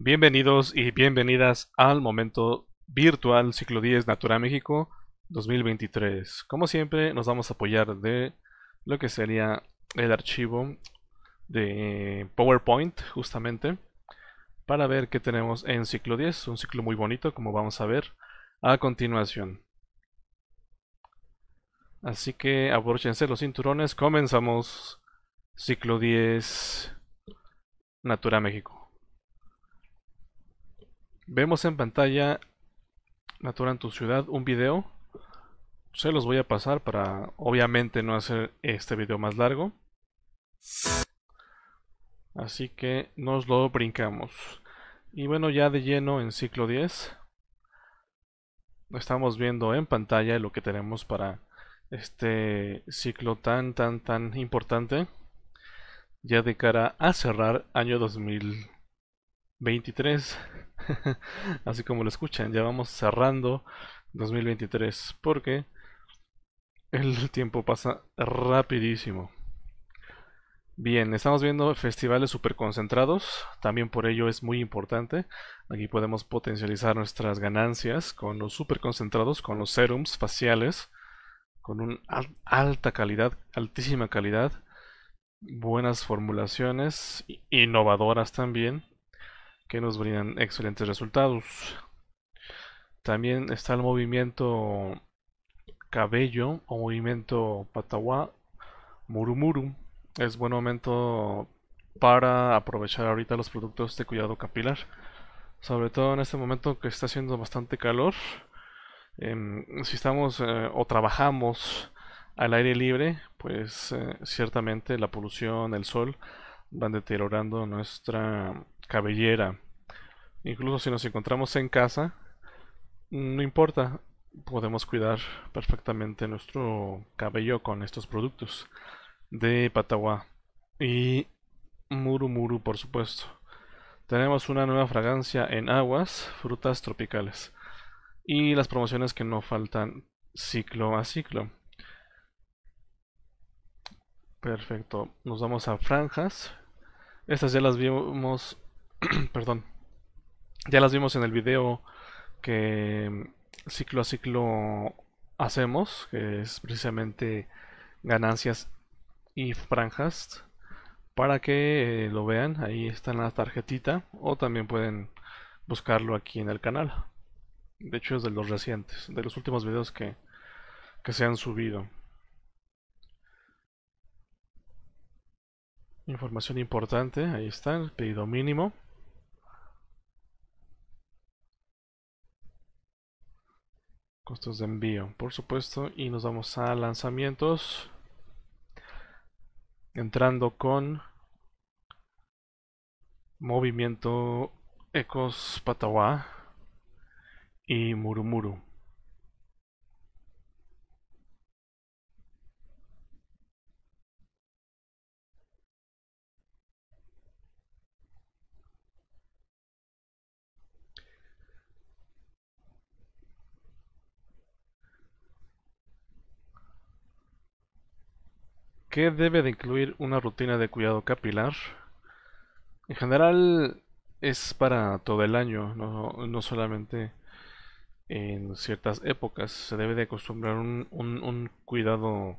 Bienvenidos y bienvenidas al momento virtual Ciclo 10 Natura México 2023. Como siempre, nos vamos a apoyar de lo que sería el archivo de PowerPoint, justamente, para ver qué tenemos en Ciclo 10. Un ciclo muy bonito, como vamos a ver a continuación. Así que abórchense los cinturones, comenzamos Ciclo 10 Natura México. Vemos en pantalla en tu ciudad un video. Se los voy a pasar para obviamente no hacer este video más largo. Así que nos lo brincamos. Y bueno, ya de lleno en ciclo 10. Estamos viendo en pantalla lo que tenemos para este ciclo tan tan tan importante. Ya de cara a cerrar año 2023. Así como lo escuchan, ya vamos cerrando 2023 porque el tiempo pasa rapidísimo. Bien, estamos viendo festivales super concentrados, también por ello es muy importante. Aquí podemos potencializar nuestras ganancias con los super concentrados, con los serums faciales, con una alta calidad, altísima calidad, buenas formulaciones, innovadoras también que nos brindan excelentes resultados. También está el movimiento cabello o movimiento patawá murumuru. Es buen momento para aprovechar ahorita los productos de cuidado capilar. Sobre todo en este momento que está haciendo bastante calor. Em, si estamos eh, o trabajamos al aire libre, pues eh, ciertamente la polución, el sol, van deteriorando nuestra cabellera. Incluso si nos encontramos en casa, no importa, podemos cuidar perfectamente nuestro cabello con estos productos de Patagua y Murumuru, por supuesto. Tenemos una nueva fragancia en aguas, frutas tropicales y las promociones que no faltan ciclo a ciclo. Perfecto, nos vamos a franjas. Estas ya las vimos, perdón, ya las vimos en el video que mm, ciclo a ciclo hacemos, que es precisamente ganancias y franjas. Para que eh, lo vean, ahí está en la tarjetita o también pueden buscarlo aquí en el canal. De hecho es de los recientes, de los últimos videos que, que se han subido. Información importante, ahí está, el pedido mínimo. Costos de envío, por supuesto, y nos vamos a lanzamientos. Entrando con Movimiento Ecos Patawa y Murumuru. debe de incluir una rutina de cuidado capilar? En general es para todo el año, no, solamente en ciertas épocas. Se debe de acostumbrar un, un, un, cuidado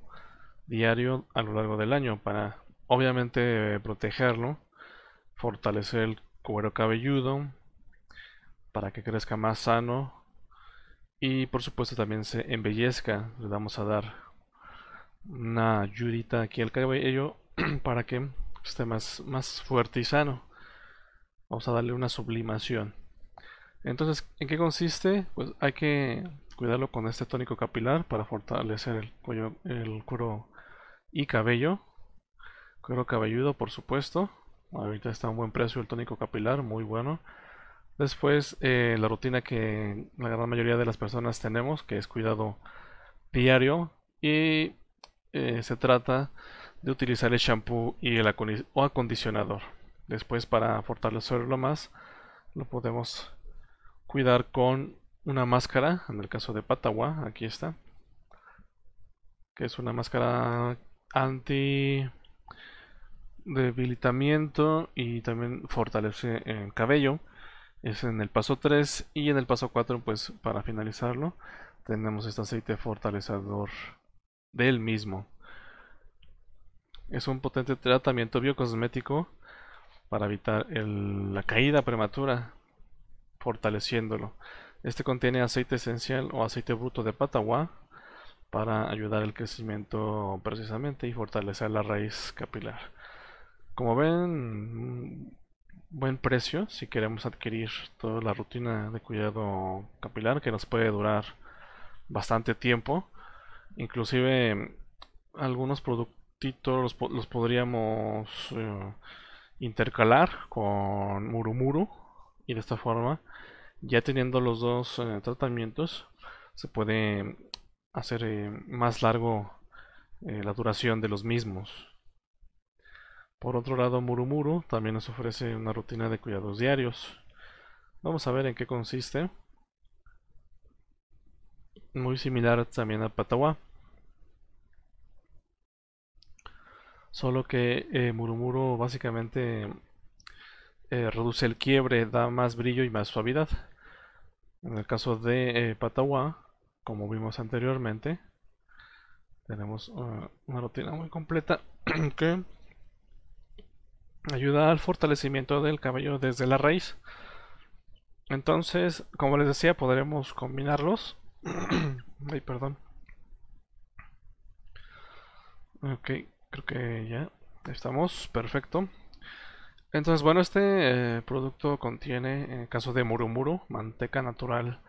diario a lo largo del año para obviamente protegerlo, fortalecer el cuero cabelludo, para que crezca más sano y por supuesto también se embellezca. Le vamos a dar una ayudita aquí el cabello para que esté más, más fuerte y sano. Vamos a darle una sublimación. Entonces, ¿en qué consiste? Pues hay que cuidarlo con este tónico capilar para fortalecer el cuello, el cuero y cabello. Cuero cabelludo, por supuesto. Ahorita está a un buen precio el tónico capilar, muy bueno. Después, eh, la rutina que la gran mayoría de las personas tenemos, que es cuidado diario. Y eh, se trata de utilizar el shampoo y el o acondicionador. Después para fortalecerlo más lo podemos cuidar con una máscara, en el caso de Patagua, aquí está, que es una máscara anti debilitamiento y también fortalece el cabello. Es en el paso 3 y en el paso 4 pues para finalizarlo tenemos este aceite fortalecedor del mismo. Es un potente tratamiento biocosmético para evitar la caída prematura, fortaleciéndolo. Este contiene aceite esencial o aceite bruto de patagua para ayudar el crecimiento precisamente y fortalecer la raíz capilar. Como ven, buen precio si queremos adquirir toda la rutina de cuidado capilar que nos puede durar bastante tiempo. Inclusive algunos productitos los, podríamos eh, intercalar con murumuru y de esta forma ya teniendo los dos eh, tratamientos se puede hacer eh, más largo la duración de los mismos. Por otro lado, Murumuru también nos ofrece una rutina de cuidados diarios. Vamos a ver en qué consiste muy similar también a Patawa. Solo que eh, murumuro básicamente eh, reduce el quiebre, da más brillo y más suavidad. En el caso de eh, Patagua, como vimos anteriormente, tenemos eh, una rutina muy completa que ayuda al fortalecimiento del cabello desde la raíz. Entonces, como les decía, podremos combinarlos Ay, perdón. Ok, creo que ya estamos. Perfecto. Entonces, bueno, este eh, producto contiene, en el caso de murumuru, manteca natural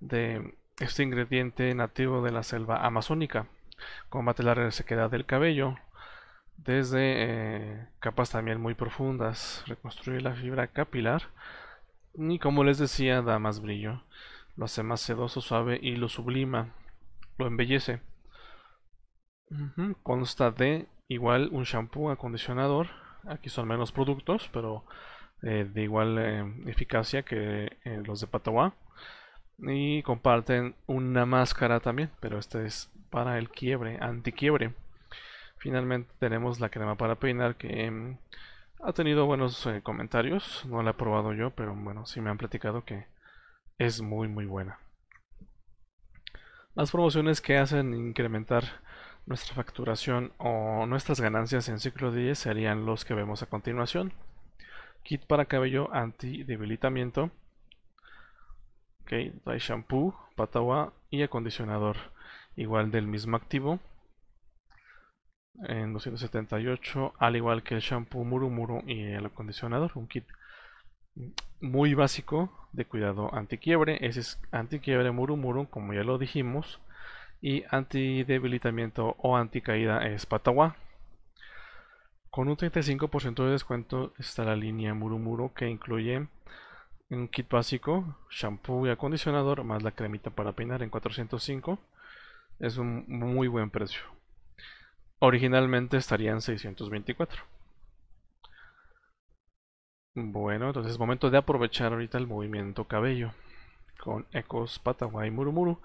de este ingrediente nativo de la selva amazónica. Combate la resequedad del cabello desde eh, capas también muy profundas. Reconstruye la fibra capilar. Y como les decía, da más brillo lo hace más sedoso, suave y lo sublima, lo embellece. Consta de igual un shampoo, acondicionador. Aquí son menos productos, pero eh, de igual eh, eficacia que eh, los de Patagua. Y comparten una máscara también, pero este es para el quiebre, antiquiebre. Finalmente tenemos la crema para peinar que em, ha tenido buenos comentarios. No la he probado yo, pero bueno, sí me han platicado que es muy muy buena. Las promociones que hacen incrementar nuestra facturación o nuestras ganancias en ciclo 10 serían los que vemos a continuación. Kit para cabello anti-debilitamiento. Okay, shampoo, patawa y acondicionador. Igual del mismo activo. En 278, al igual que el shampoo Murumuru y el acondicionador, un kit muy básico de cuidado antiquiebre. Ese es antiquiebre murumuru como ya lo dijimos. Y antidebilitamiento o anticaída es patagua. Con un 35% de descuento está la línea murumuru que incluye un kit básico, shampoo y acondicionador, más la cremita para peinar en 405. Es un muy buen precio. Originalmente estaría en 624. Bueno, entonces es momento de aprovechar ahorita el movimiento cabello con Ecos, y Murumuru.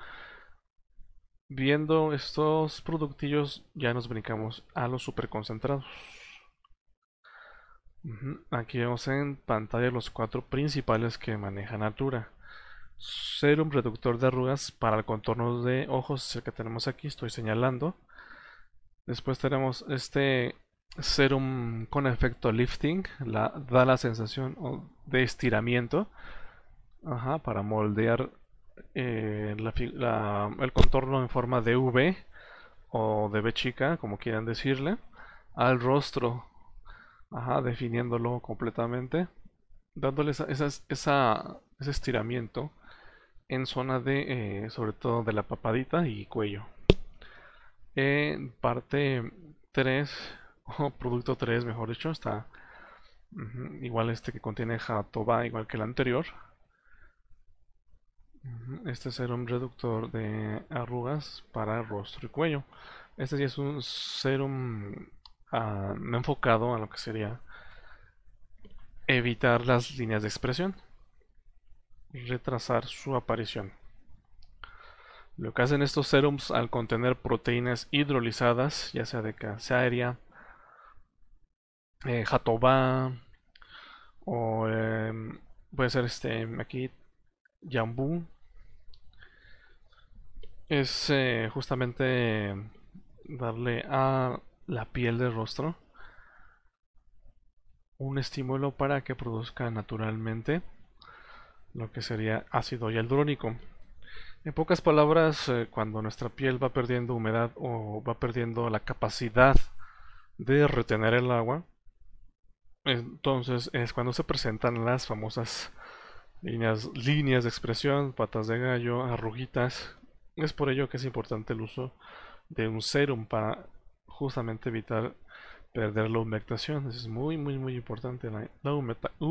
Viendo estos productillos ya nos brincamos a los super concentrados. Aquí vemos en pantalla los cuatro principales que maneja Natura. Serum reductor de arrugas para el contorno de ojos, el que tenemos aquí, estoy señalando. Después tenemos este serum con efecto lifting da la sensación de estiramiento para moldear eh, el contorno en forma de V o de V chica, como quieran decirle, al rostro, definiéndolo completamente, dándole esa, ese estiramiento en zona de, eh, sobre todo de la papadita y cuello. En eh, parte 3 o oh, producto 3 mejor dicho está igual este que contiene jatoba igual que el anterior este serum reductor de arrugas para rostro y cuello este sí es un serum ah, enfocado a lo que sería evitar las líneas de expresión retrasar su aparición lo que hacen estos serums al contener proteínas hidrolizadas, ya sea de aérea eh, Jatoba, o em, puede ser este aquí Jambu. Es eh, justamente darle a la piel del rostro un estímulo para que produzca naturalmente lo que sería ácido hialurónico. En pocas palabras, eh, cuando nuestra piel va perdiendo humedad o va perdiendo la capacidad de retener el agua, entonces es cuando se presentan las famosas líneas, líneas de expresión, patas de gallo, arruguitas. Es por ello que es importante el uso de un serum para justamente evitar perder la humectación. Es muy, muy, muy importante la,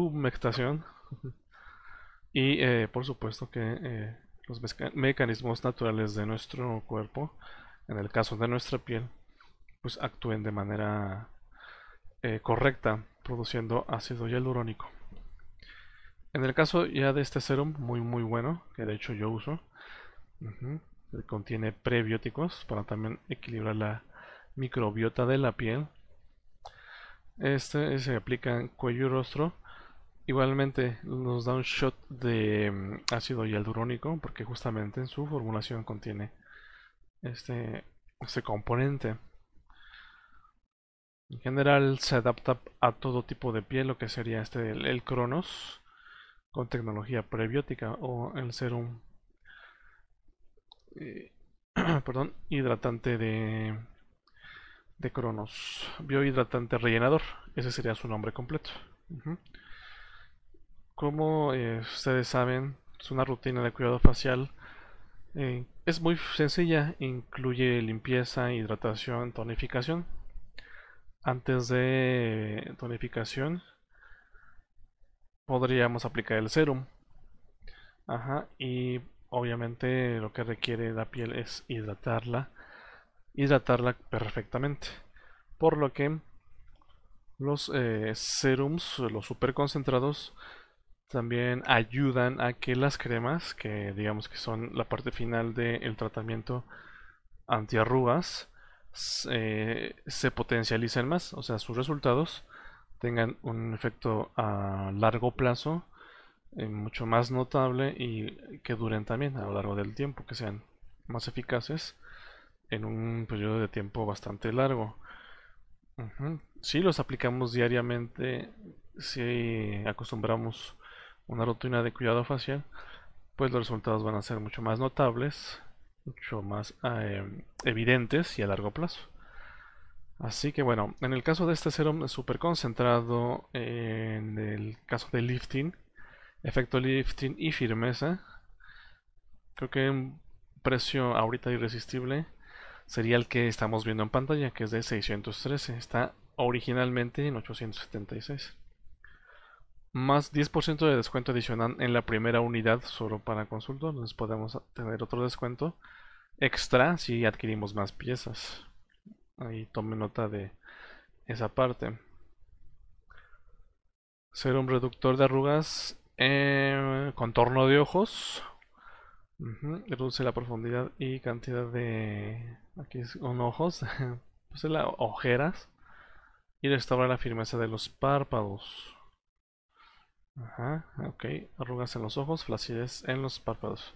humectación. y eh, por supuesto que eh, los mecanismos naturales de nuestro cuerpo, en el caso de nuestra piel, pues actúen de manera eh, correcta produciendo ácido hialurónico. En el caso ya de este serum, muy muy bueno, que de hecho yo uso, contiene prebióticos para también equilibrar la microbiota de la piel. Este se aplica en cuello y rostro. Igualmente nos da un shot de mm, ácido hialurónico porque justamente en su formulación contiene este, este componente. En general se adapta a todo tipo de piel, lo que sería este el, Cronos, con tecnología prebiótica o el serum eh, perdón, hidratante de, de Cronos, biohidratante rellenador, ese sería su nombre completo. Como eh, ustedes saben, es una rutina de cuidado facial. Eh, es muy sencilla, incluye limpieza, hidratación, tonificación antes de tonificación podríamos aplicar el serum y obviamente lo que requiere la piel es hidratarla hidratarla perfectamente por lo que los eh, serums los super concentrados también ayudan a que las cremas que digamos que son la parte final del tratamiento antiarrugas eh, se potencialicen más, o sea, sus resultados tengan un efecto a largo plazo eh, mucho más notable y que duren también a lo largo del tiempo, que sean más eficaces en un periodo de tiempo bastante largo. Si los aplicamos diariamente, si acostumbramos una rutina de cuidado facial, pues los resultados van a ser mucho más notables mucho más eh, evidentes y a largo plazo. Así que bueno, en el caso de este serum super concentrado, eh, en el caso de lifting, efecto lifting y firmeza, creo que un precio ahorita irresistible sería el que estamos viendo en pantalla, que es de 613. Está originalmente en 876 más 10% de descuento adicional en la primera unidad solo para entonces Podemos tener otro descuento extra si adquirimos más piezas. Ahí tome nota de esa parte. ser un reductor de arrugas, eh, contorno de ojos. Reduce la profundidad y cantidad de... Aquí es con ojos. pues la ojeras. Y restaura la firmeza de los párpados. Ajá, ok. Arrugas en los ojos, flacidez en los párpados.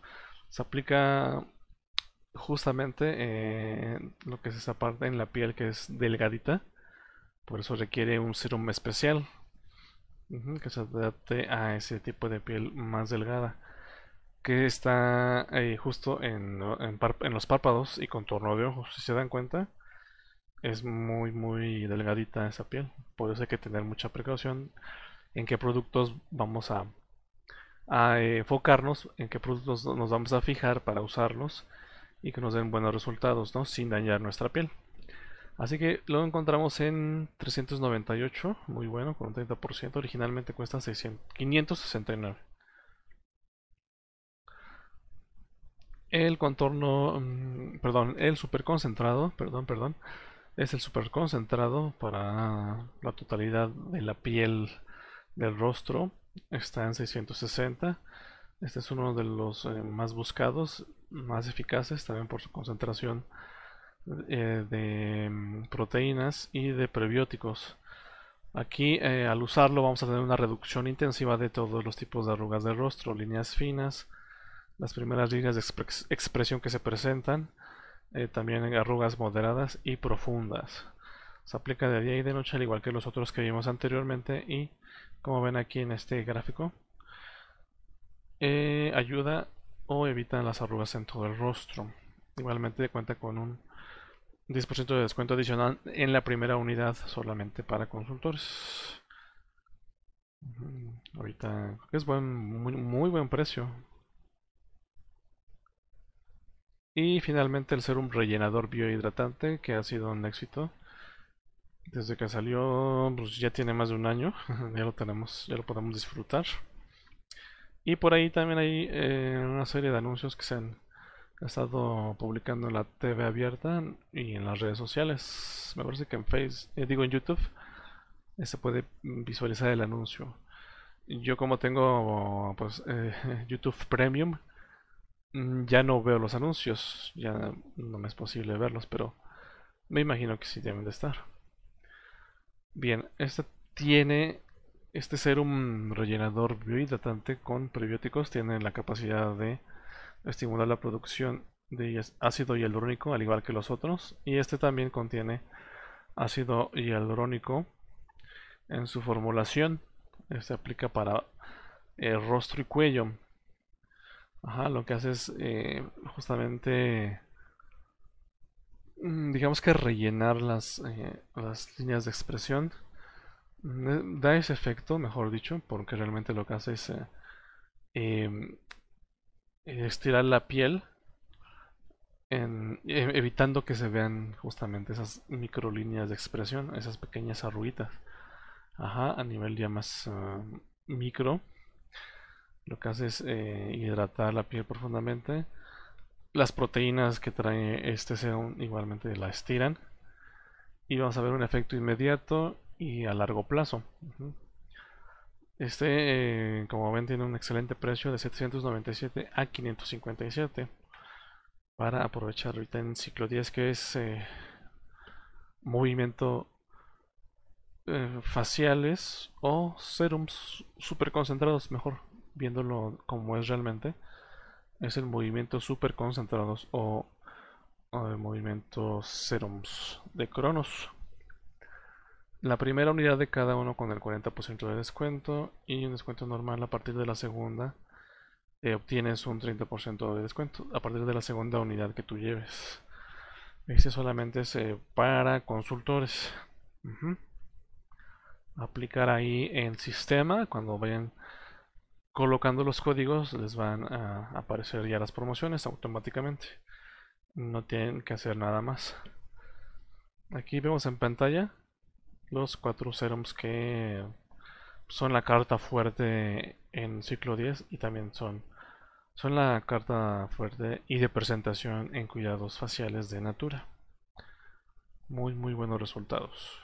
Se aplica justamente eh, lo que es esa parte en la piel que es delgadita. Por eso requiere un serum especial que se adapte a ese tipo de piel más delgada. Que está eh, justo en, en los párpados y contorno de ojos. Si se dan cuenta, es muy, muy delgadita esa piel. Por eso hay que tener mucha precaución en qué productos vamos a, eh, enfocarnos, en qué productos nos vamos a fijar para usarlos y que nos den buenos resultados, ¿no? Sin dañar nuestra piel. Así que lo encontramos en 398, muy bueno, con un 30%. Originalmente cuesta 569. El contorno, mm, perdón, el super concentrado, perdón, perdón, es el super concentrado para la totalidad de la piel del rostro está en 660. Este es uno de los eh, más buscados, más eficaces también por su concentración eh, de mm, proteínas y de prebióticos. Aquí eh, al usarlo vamos a tener una reducción intensiva de todos los tipos de arrugas del rostro, líneas finas, las primeras líneas de expresión que se presentan, también arrugas moderadas y profundas se aplica de día y de noche al igual que los otros que vimos anteriormente y como ven aquí en este gráfico eh, ayuda o evita las arrugas en todo el rostro igualmente cuenta con un 10% de descuento adicional en la primera unidad solamente para consultores ahorita es buen muy, muy buen precio y finalmente el un rellenador biohidratante que ha sido un éxito desde que salió, pues ya tiene más de un año. ya lo tenemos, ya lo podemos disfrutar. Y por ahí también hay eh, una serie de anuncios que se han estado publicando en la TV abierta y en las redes sociales. Me parece que en Face, eh, digo en YouTube, eh, se puede visualizar el anuncio. Yo como tengo pues YouTube Premium, mm, ya no veo los anuncios, ya no me es posible verlos, pero me imagino que sí deben de estar. Bien, este tiene este un rellenador biohidratante con prebióticos tiene la capacidad de estimular la producción de ácido hialurónico al igual que los otros y este también contiene ácido hialurónico en su formulación este aplica para el eh, rostro y cuello Ajá, lo que hace es eh, justamente Mm, digamos que rellenar las, eh, líneas de expresión mm, da ese efecto, mejor dicho, porque realmente lo que hace es eh, em, estirar la piel, e, evitando que se vean justamente esas micro líneas de expresión, esas pequeñas arruguitas. a nivel ya más ah, micro, lo que hace es eh, hidratar la piel profundamente las proteínas que trae este serum igualmente la estiran. Y vamos a ver un efecto inmediato y a largo plazo. Este, eh, como ven, tiene un excelente precio de 797 a 557 para aprovechar ahorita en ciclo 10 que es eh, movimiento eh, faciales o serums super concentrados, mejor viéndolo como es realmente es el movimiento super concentrados o el movimiento serums de Cronos. La primera unidad de cada uno con el 40% de descuento y un descuento normal a partir de la segunda eh, obtienes un 30% de descuento a partir de la segunda unidad que tú lleves. Este solamente es eh, para consultores. Aplicar ahí en sistema cuando vayan colocando los códigos les van a aparecer ya las promociones automáticamente no tienen que hacer nada más aquí vemos en pantalla los cuatro serums que son la carta fuerte en ciclo 10 y también son son la carta fuerte y de presentación en cuidados faciales de Natura muy muy buenos resultados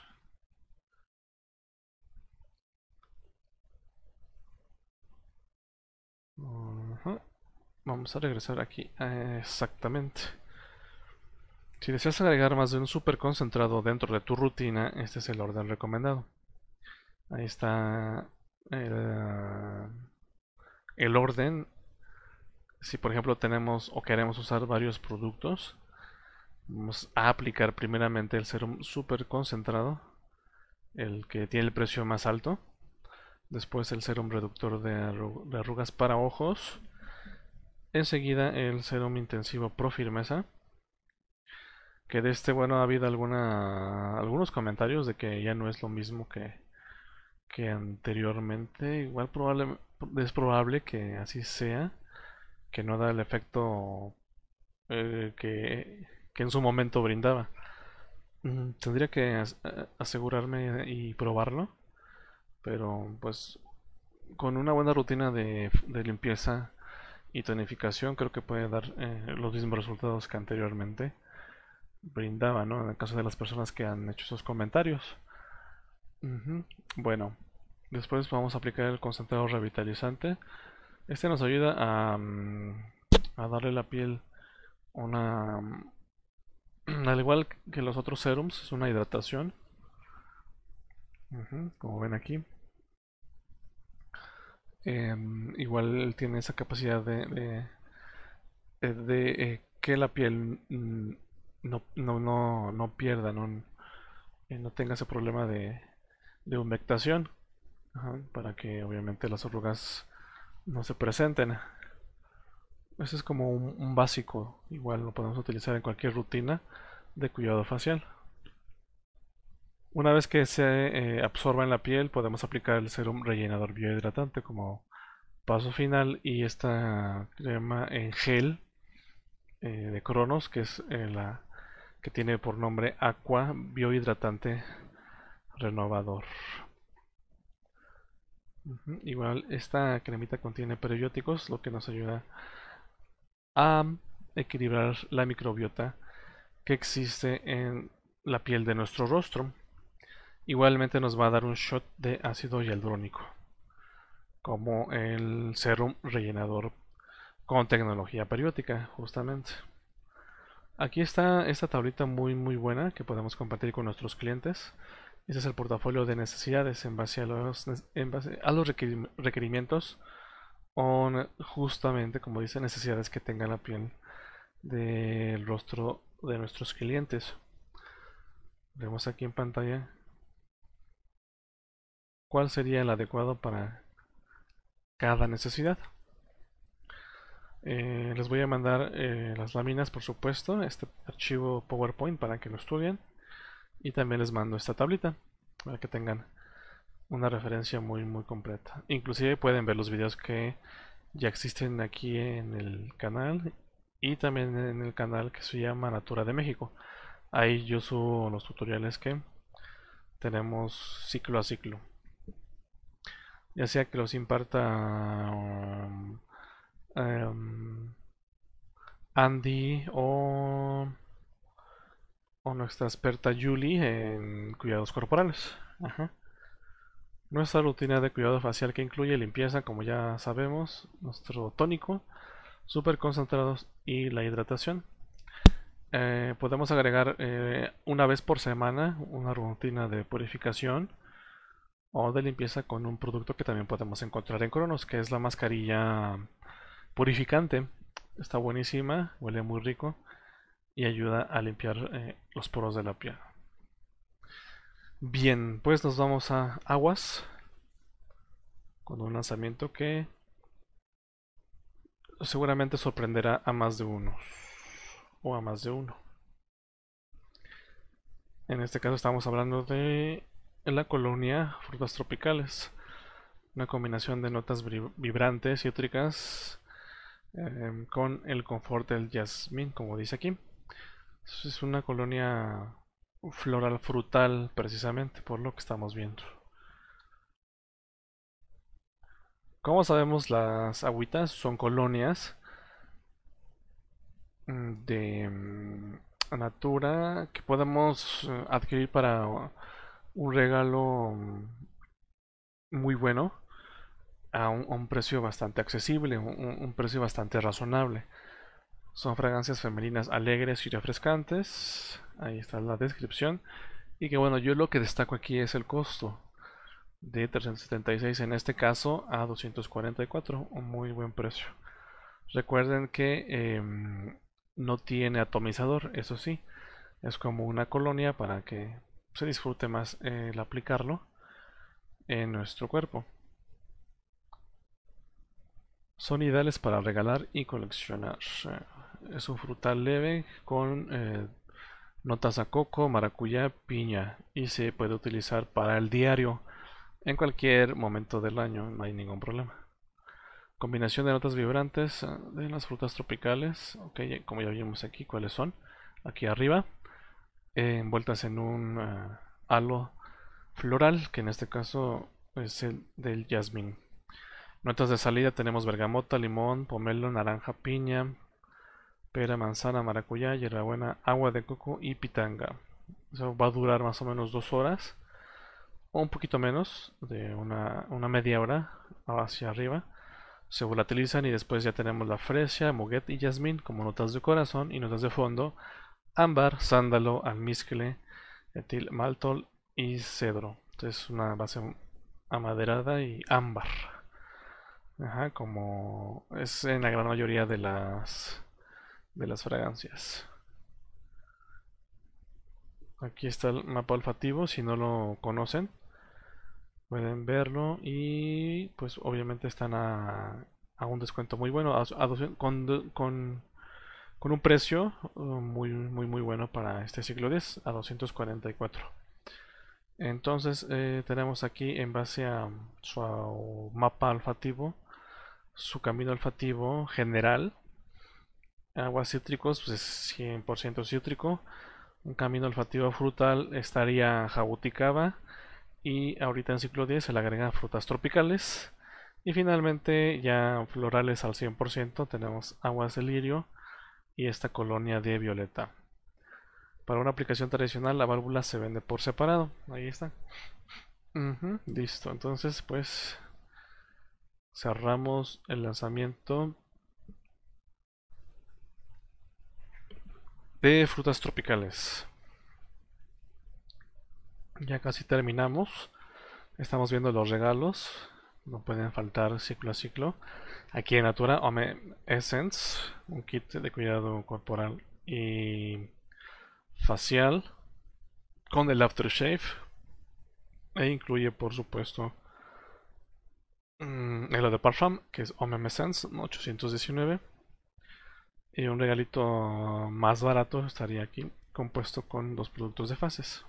Vamos a regresar aquí. Eh, exactamente. Si deseas agregar más de un super concentrado dentro de tu rutina, este es el orden recomendado. Ahí está el, el orden. Si por ejemplo tenemos o queremos usar varios productos, vamos a aplicar primeramente el serum super concentrado, el que tiene el precio más alto. Después el serum reductor de, arrugas para ojos. Enseguida el serum intensivo pro firmeza. Que de este, bueno, ha habido algunos comentarios de que ya no es lo mismo que, que anteriormente. Igual probable, es probable que así sea. Que no da el efecto eh, que en su momento brindaba. Mm, tendría que asegurarme y probarlo. Pero pues con una buena rutina de, limpieza y tonificación creo que puede dar eh, los mismos resultados que anteriormente brindaba, ¿no? En el caso de las personas que han hecho esos comentarios. Bueno, después vamos a aplicar el concentrado revitalizante. Este nos ayuda a, mm, a darle la piel una... Mm, al igual que los otros serums, es una hidratación como ven aquí. Em, igual tiene esa capacidad de, de, eh, que la piel mm, no, pierda, eh, no, tenga ese problema de, de humectación, para que obviamente las arrugas no se presenten. ese es como un básico, igual lo podemos utilizar en cualquier rutina de cuidado facial. Una vez que se eh, absorba en la piel, podemos aplicar el serum rellenador biohidratante como paso final y esta crema en gel eh, de Cronos, que es eh, la que tiene por nombre Aqua Biohidratante Renovador. Igual esta cremita contiene prebióticos, lo que nos ayuda a equilibrar la microbiota que existe en la piel de nuestro rostro. Igualmente nos va a dar un shot de ácido hialurónico como el serum rellenador con tecnología periódica, justamente. Aquí está esta tablita muy muy buena que podemos compartir con nuestros clientes. ese es el portafolio de necesidades en base a los, en base a los requerimientos o justamente, como dice, necesidades que tenga la piel del rostro de nuestros clientes. Vemos aquí en pantalla cuál sería el adecuado para cada necesidad. Eh, les voy a mandar eh, las láminas, por supuesto, este archivo PowerPoint para que lo estudien. Y también les mando esta tablita para que tengan una referencia muy muy completa. Inclusive pueden ver los videos que ya existen aquí en el canal y también en el canal que se llama Natura de México. Ahí yo subo los tutoriales que tenemos ciclo a ciclo ya sea que los imparta um, em, Andy o, nuestra experta Julie en cuidados corporales. Nuestra rutina de cuidado facial que incluye limpieza, como ya sabemos, nuestro tónico, super concentrados y la hidratación. Eh, podemos agregar eh, una vez por semana una rutina de purificación o de limpieza con un producto que también podemos encontrar en Cronos, que es la mascarilla purificante. Está buenísima, huele muy rico y ayuda a limpiar eh, los poros de la piel. Bien, pues nos vamos a aguas con un lanzamiento que seguramente sorprenderá a más de uno o a más de uno. En este caso estamos hablando de en la colonia frutas tropicales. Una combinación de notas vibrantes, y eh, con el confort del jazmín, como dice aquí. Es una colonia floral frutal, precisamente, por lo que estamos viendo. Como sabemos, las agüitas son colonias mm, de mm, natura que podemos eh, adquirir para un regalo mm, muy bueno a un, precio bastante accesible, un, precio bastante razonable. Son fragancias femeninas alegres y refrescantes. Ahí está la descripción. Y que bueno, yo lo que destaco aquí es el costo de 376 en este caso a 244, un muy buen precio. Recuerden que em, no tiene atomizador, eso sí, es como una colonia para que se disfrute más eh, el aplicarlo en nuestro cuerpo. Son ideales para regalar y coleccionar. Es un frutal leve con eh, notas a coco, maracuyá, piña y se puede utilizar para el diario en cualquier momento del año, no hay ningún problema. Combinación de notas vibrantes eh, de las frutas tropicales, ok, como ya vimos aquí cuáles son, aquí arriba. Eh, envueltas en un ah, halo floral, que en este caso es el del jazmín. Notas de salida tenemos bergamota, limón, pomelo, naranja, piña, pera, manzana, maracuyá, hierbabuena, agua de coco y pitanga. Eso va a durar más o menos dos horas, o un poquito menos, de una, media hora hacia arriba. Se volatilizan y después ya tenemos la fresia, moguet y jazmín como notas de corazón y notas de fondo ámbar, sándalo, almizcle, etil, maltol y cedro. Entonces una base amaderada y ámbar. Ajá, como es en la gran mayoría de las de las fragancias. Aquí está el mapa olfativo, si no lo conocen, pueden verlo y pues obviamente están a, un descuento muy bueno, con con un precio uh, muy muy muy bueno para este ciclo 10 a 244 entonces eh, tenemos aquí en base a su mapa olfativo su camino olfativo general aguas cítricos pues es 100% cítrico un camino olfativo frutal estaría jabuticaba y ahorita en ciclo 10 se le agrega frutas tropicales y finalmente ya florales al 100% tenemos aguas de lirio y esta colonia de violeta. Para una aplicación tradicional la válvula se vende por separado. Ahí está. listo. Entonces pues cerramos el lanzamiento de frutas tropicales. Ya casi terminamos. Estamos viendo los regalos. No pueden faltar ciclo a ciclo. Aquí en Natura, Home Essence, un kit de cuidado corporal y facial con el aftershave e incluye por supuesto mm, el de Parfum que es Home Essence 819 y un regalito más barato estaría aquí compuesto con dos productos de fases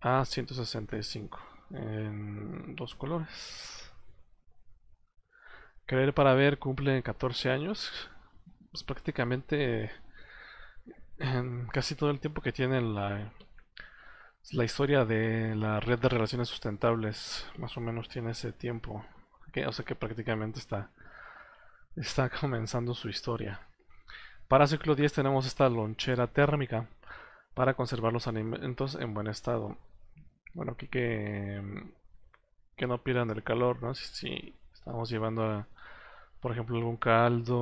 a 165 en dos colores Creer para ver cumple 14 años. es pues, prácticamente casi todo el tiempo que tiene la, la historia de la red de relaciones sustentables. Más o menos tiene ese tiempo. o sea que prácticamente está, está comenzando su historia. Para ciclo 10 tenemos esta lonchera térmica para conservar los alimentos en buen estado. Bueno, aquí que, que no pierdan el calor, ¿no? si estamos llevando a por ejemplo, algún caldo,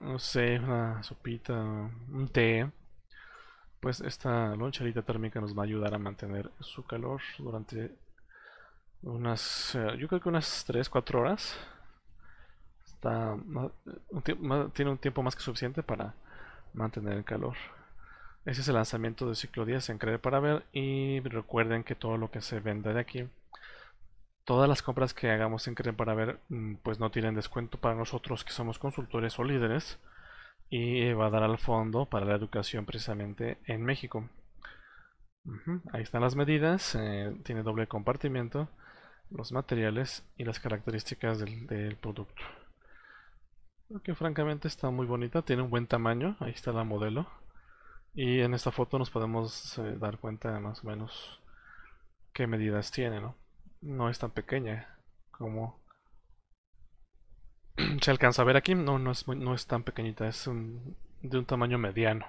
no sé, una sopita, un té, pues esta loncharita térmica nos va a ayudar a mantener su calor durante unas, eh, yo creo que unas 3-4 horas. Está, tiene un tiempo más que suficiente para mantener el calor. Ese es el lanzamiento de ciclo 10 en Creer para Ver y recuerden que todo lo que se venda de aquí Todas las compras que hagamos en Creen para ver, mm, pues no tienen descuento para nosotros que somos consultores o líderes y eh, va a dar al fondo para la educación precisamente en México. Ahí están las medidas, eh, tiene doble compartimiento, los materiales y las características del, producto. que francamente está muy bonita, tiene un buen tamaño, ahí está la modelo. Y en esta foto nos podemos eh, dar cuenta más o menos qué medidas tiene, ¿no? no es tan pequeña como se alcanza a ver aquí. No, no es, no es tan pequeñita, es de un tamaño mediano.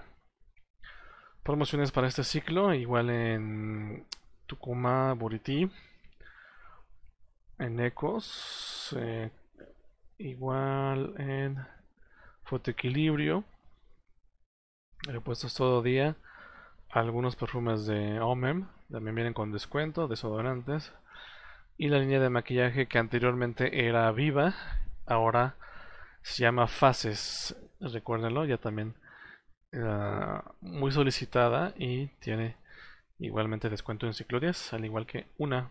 Promociones para este ciclo, igual en Tucumá, Buriti, en Ecos, eh, igual en Fotoequilibrio, repuestos todo día, algunos perfumes de OMEM, también vienen con descuento, desodorantes y la línea de maquillaje que anteriormente era viva, ahora se llama Fases, recuérdenlo, ya también eh, muy solicitada y tiene igualmente descuento en Ciclodias, al igual que una,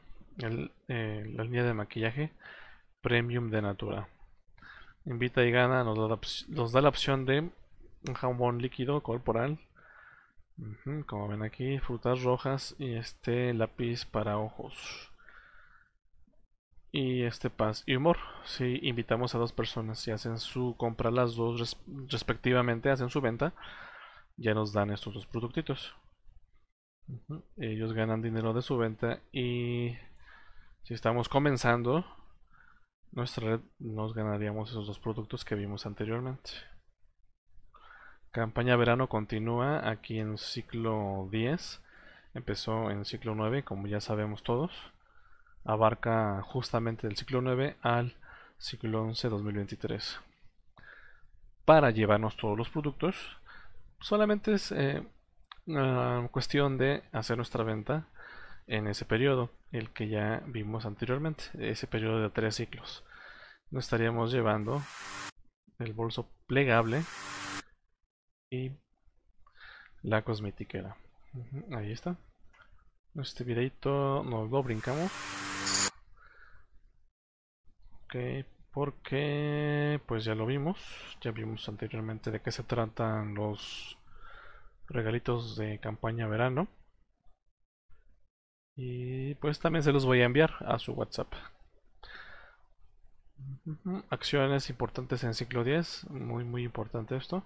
eh, la línea de maquillaje Premium de Natura. Invita y gana, nos da la, opción de un jabón líquido corporal, como ven aquí, frutas rojas y este lápiz para ojos y este paz y humor. Si invitamos a dos personas y hacen su compra las dos respectivamente, hacen su venta, ya nos dan estos dos productitos. Ellos ganan dinero de su venta y si estamos comenzando nuestra red nos ganaríamos esos dos productos que vimos anteriormente. Campaña verano continúa aquí en ciclo 10. Empezó en ciclo 9, como ya sabemos todos abarca justamente del ciclo 9 al ciclo 11 2023 para llevarnos todos los productos solamente es eh, cuestión de hacer nuestra venta en ese periodo el que ya vimos anteriormente ese periodo de tres ciclos no estaríamos llevando el bolso plegable y la cosmetiquera ahí está este videito nos lo brincamos porque pues ya lo vimos, ya vimos anteriormente de qué se tratan los regalitos de campaña verano. Y pues también se los voy a enviar a su WhatsApp. Acciones importantes en ciclo 10, muy muy importante esto.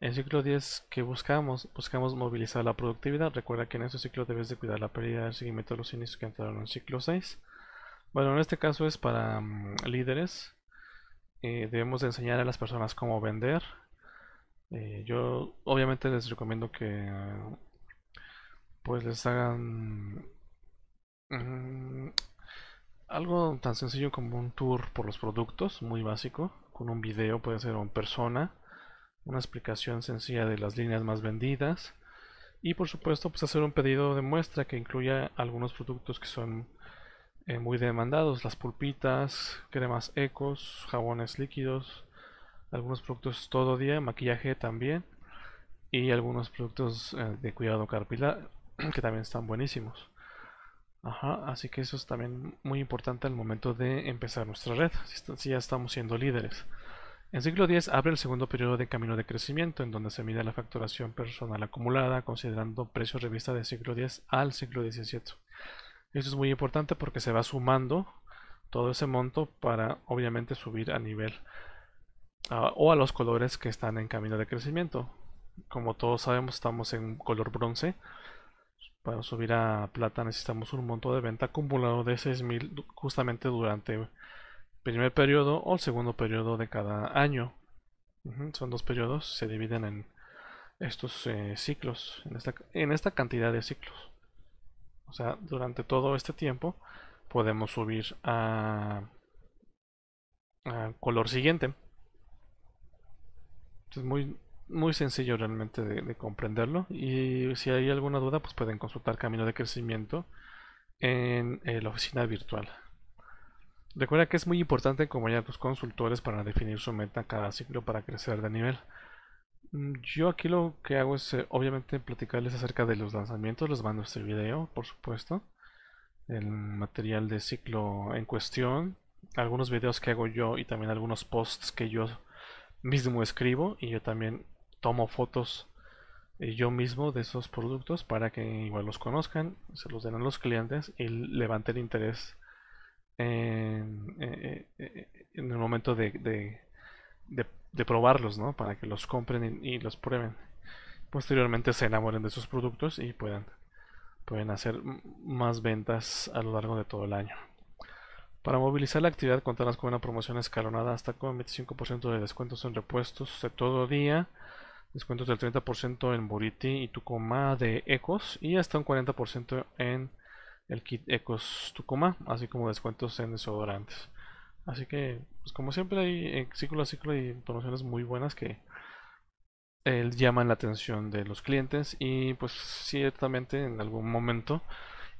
En ciclo 10, que buscamos? Buscamos movilizar la productividad. Recuerda que en ese ciclo debes de cuidar la pérdida del seguimiento de los inicios que entraron en ciclo 6. Bueno, en este caso es para mm, líderes. Eh, debemos enseñar a las personas cómo vender. Eh, yo obviamente les recomiendo que pues les hagan mm, algo tan sencillo como un tour por los productos, muy básico, con un video, puede ser en persona, una explicación sencilla de las líneas más vendidas y por supuesto pues hacer un pedido de muestra que incluya algunos productos que son eh, muy demandados, las pulpitas, cremas ecos, jabones líquidos, algunos productos todo día, maquillaje también y algunos productos eh, de cuidado carpilar, que también están buenísimos. Ajá, así que eso es también muy importante al momento de empezar nuestra red, si, ya estamos siendo líderes. En siglo X abre el segundo periodo de camino de crecimiento, en donde se mide la facturación personal acumulada, considerando precios revista de siglo X al siglo XVII. Eso es muy importante porque se va sumando todo ese monto para obviamente subir a nivel ah, o a los colores que están en camino de crecimiento. Como todos sabemos estamos en color bronce. Para subir a plata necesitamos un monto de venta acumulado de 6.000 justamente durante el primer periodo o el segundo periodo de cada año. Son dos periodos, se dividen en estos eh, ciclos, en esta cantidad de ciclos. O sea, durante todo este tiempo podemos subir a, color siguiente. Es muy, muy sencillo realmente de, comprenderlo. Y si hay alguna duda, pues pueden consultar Camino de Crecimiento en eh, la oficina virtual. Recuerda que es muy importante como a tus consultores para definir su meta cada ciclo para crecer de nivel. Mm, yo aquí lo que hago es eh, obviamente platicarles acerca de los lanzamientos, les mando este video, por supuesto, el material de ciclo en cuestión, algunos videos que hago yo y también algunos posts que yo mismo escribo y yo también tomo fotos eh, yo mismo de esos productos para que igual los conozcan, se los den a los clientes y levanten interés en, eh, el momento de, de, de de probarlos, ¿no? Para que los compren y, los prueben. Posteriormente se enamoren de sus productos y puedan pueden hacer más ventas a lo largo de todo el año. Para movilizar la actividad contarás con una promoción escalonada hasta con 25% de descuentos en repuestos de todo día, descuentos del 30% en Buriti y Tucoma de Ecos y hasta un 40% en el kit Ecos Tucoma, así como descuentos en desodorantes. Así que, pues como siempre hay eh, ciclo a ciclo y promociones muy buenas que eh, llaman la atención de los clientes y pues ciertamente en algún momento,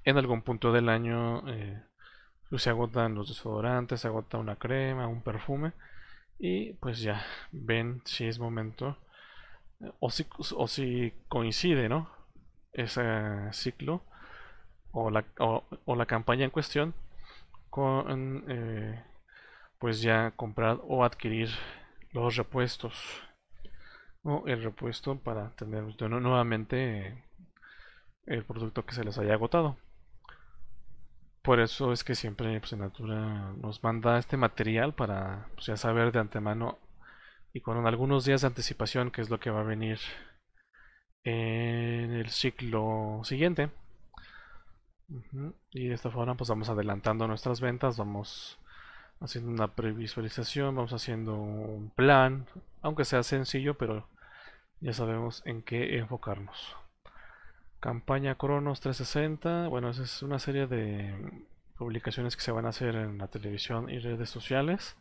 en algún punto del año, eh, se agotan los desodorantes, se agota una crema, un perfume y pues ya ven si es momento o si, o si coincide, ¿no? Ese ciclo o la, o, la campaña en cuestión con pues ya comprar o adquirir los repuestos o el repuesto para tener nuevamente eh, el producto que se les haya agotado por eso es que siempre pues, Natura nos manda este material para pues, ya saber de antemano y con algunos días de anticipación qué es lo que va a venir en el ciclo siguiente y de esta forma pues vamos adelantando nuestras ventas vamos haciendo una previsualización, vamos haciendo un plan, aunque sea sencillo, pero ya sabemos en qué enfocarnos. Campaña Cronos 360, bueno, esa es una serie de publicaciones que se van a hacer en la televisión y redes sociales.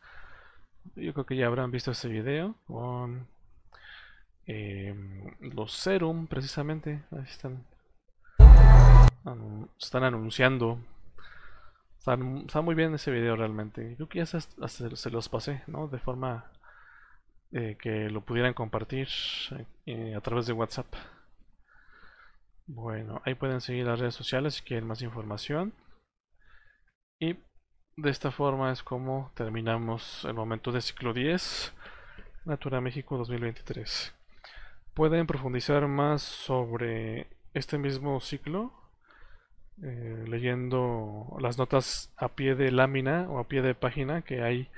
Yo creo que ya habrán visto este video con em, los Serum, precisamente. Ahí están, están anunciando Está, muy bien ese video realmente. Creo que ya se, los pasé, ¿no? De forma eh, que lo pudieran compartir eh, a través de WhatsApp. Bueno, ahí pueden seguir las redes sociales si quieren más información. Y de esta forma es como terminamos el momento de ciclo 10, Natura México 2023. Pueden profundizar más sobre este mismo ciclo eh, leyendo las notas a pie de lámina o a pie de página que hay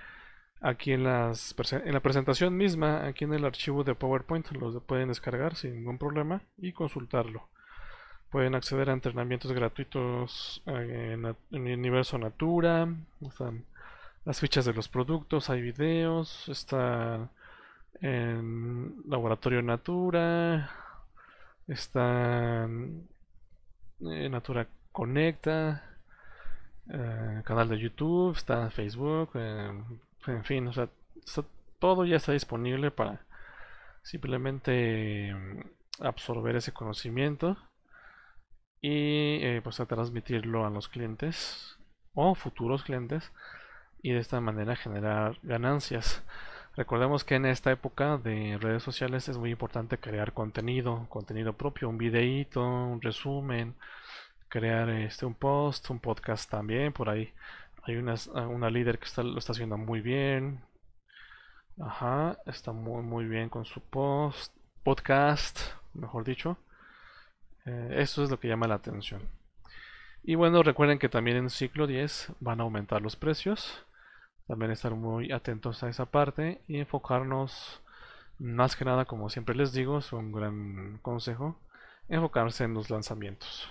aquí en, las, la presentación misma, aquí en el archivo de PowerPoint, los pueden descargar sin ningún problema y consultarlo. Pueden acceder a entrenamientos gratuitos eh, en, el universo Natura, están las fichas de los productos, hay videos, está en Laboratorio Natura, está en eh, Natura conecta, eh, canal de YouTube, está Facebook, eh, en fin, o sea, todo ya está disponible para simplemente mm, absorber ese conocimiento y eh, pues transmitirlo a los clientes o futuros clientes y de esta manera generar ganancias. Recordemos que en esta época de redes sociales es muy importante crear contenido, contenido propio, un videíto, un resumen, crear este, un post, un podcast también, por ahí hay una, ah, una líder que está, lo está haciendo muy bien. Ajá, está muy, muy bien con su post, podcast, mejor dicho. Eh, eso es lo que llama la atención. Y bueno, recuerden que también en ciclo 10 van a aumentar los precios. También estar muy atentos a esa parte y enfocarnos más que nada, como siempre les digo, es un gran consejo, enfocarse en los lanzamientos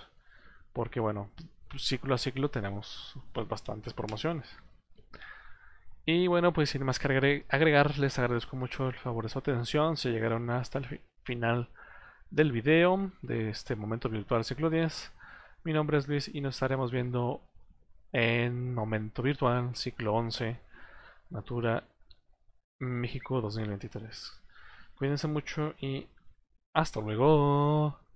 porque bueno, ciclo a ciclo tenemos pues bastantes promociones. Y bueno, pues sin más que agregar, les agradezco mucho el favor de su atención. Si llegaron hasta el final del video de este momento virtual ciclo 10, mi nombre es Luis y nos estaremos viendo en momento virtual ciclo 11, Natura México 2023. Cuídense mucho y hasta luego.